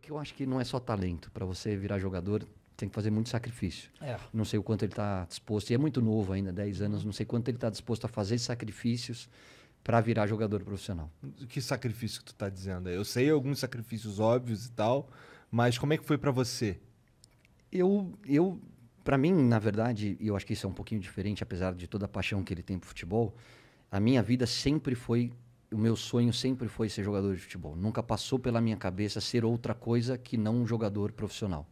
que eu acho que não é só talento. Para você virar jogador, tem que fazer muito sacrifício. É. Não sei o quanto ele está disposto, e é muito novo ainda, 10 anos, não sei quanto ele está disposto a fazer sacrifícios para virar jogador profissional. Que sacrifício que tu está dizendo? Eu sei alguns sacrifícios óbvios e tal, mas como é que foi para você? Eu, eu para mim, na verdade, eu acho que isso é um pouquinho diferente, apesar de toda a paixão que ele tem pro futebol, a minha vida sempre foi o meu sonho sempre foi ser jogador de futebol. Nunca passou pela minha cabeça ser outra coisa que não um jogador profissional.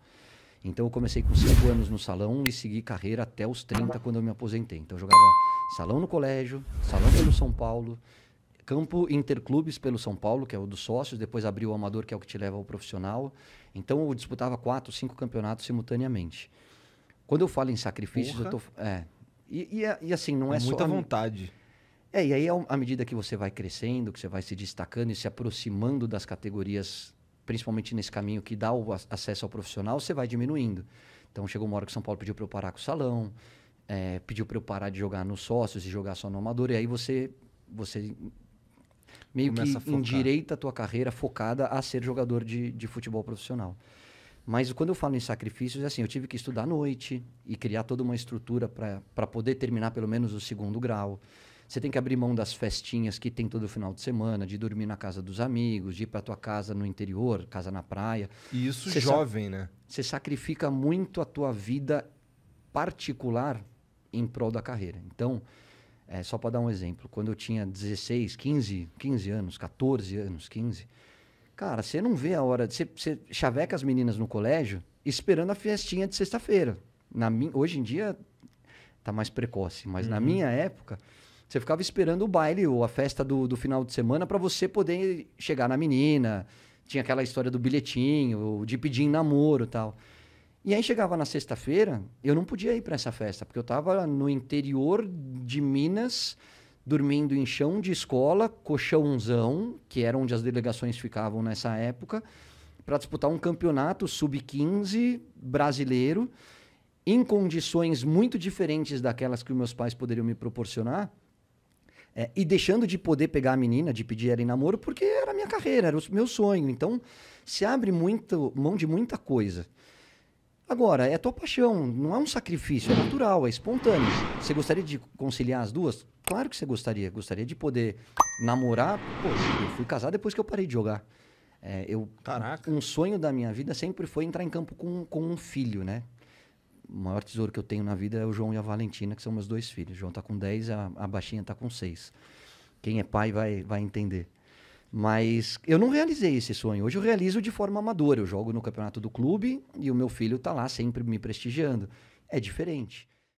Então eu comecei com cinco anos no salão e segui carreira até os 30 quando eu me aposentei. Então eu jogava salão no colégio, salão pelo São Paulo, campo interclubes pelo São Paulo, que é o dos sócios, depois abri o amador, que é o que te leva ao profissional. Então eu disputava quatro, cinco campeonatos simultaneamente. Quando eu falo em sacrifícios, Porra. eu tô. É, e, e, é, e, assim, não é, é muita só. Muita vontade. É, e aí à medida que você vai crescendo, que você vai se destacando e se aproximando das categorias, principalmente nesse caminho que dá o acesso ao profissional, você vai diminuindo. Então chegou uma hora que São Paulo pediu para eu parar com o salão, é, pediu para eu parar de jogar nos sócios e jogar só no amador, e aí você, você meio Começa que endireita a tua carreira focada a ser jogador de, de futebol profissional. Mas quando eu falo em sacrifícios, é assim, eu tive que estudar à noite e criar toda uma estrutura para poder terminar pelo menos o segundo grau. Você tem que abrir mão das festinhas que tem todo final de semana, de dormir na casa dos amigos, de ir para tua casa no interior, casa na praia. E isso jovem, né? Você sacrifica muito a tua vida particular em prol da carreira. Então, é, só para dar um exemplo, quando eu tinha 16, 15, 15 anos, 14 anos, 15, cara, você não vê a hora. De, você, chaveca as meninas no colégio esperando a festinha de sexta-feira. Na, hoje em dia tá mais precoce, mas uhum. na minha época você ficava esperando o baile ou a festa do, do final de semana para você poder chegar na menina. Tinha aquela história do bilhetinho, de pedir em namoro tal. E aí chegava na sexta-feira, eu não podia ir para essa festa, porque eu estava no interior de Minas, dormindo em chão de escola, colchãozão, que era onde as delegações ficavam nessa época, para disputar um campeonato sub-15 brasileiro, em condições muito diferentes daquelas que meus pais poderiam me proporcionar. É, e deixando de poder pegar a menina, de pedir ela em namoro, porque era a minha carreira, era o meu sonho. Então, se abre muito, mão de muita coisa. Agora, é a tua paixão, não é um sacrifício, é natural, é espontâneo. Você gostaria de conciliar as duas? Claro que você gostaria. Gostaria de poder namorar. Pô, eu fui casar depois que eu parei de jogar. É, eu, Caraca. Um sonho da minha vida sempre foi entrar em campo com, com um filho, né? o maior tesouro que eu tenho na vida é o João e a Valentina, que são meus dois filhos. O João está com 10, a, a baixinha está com 6. Quem é pai vai, vai entender. Mas eu não realizei esse sonho. Hoje eu realizo de forma amadora. Eu jogo no campeonato do clube e o meu filho está lá sempre me prestigiando. É diferente.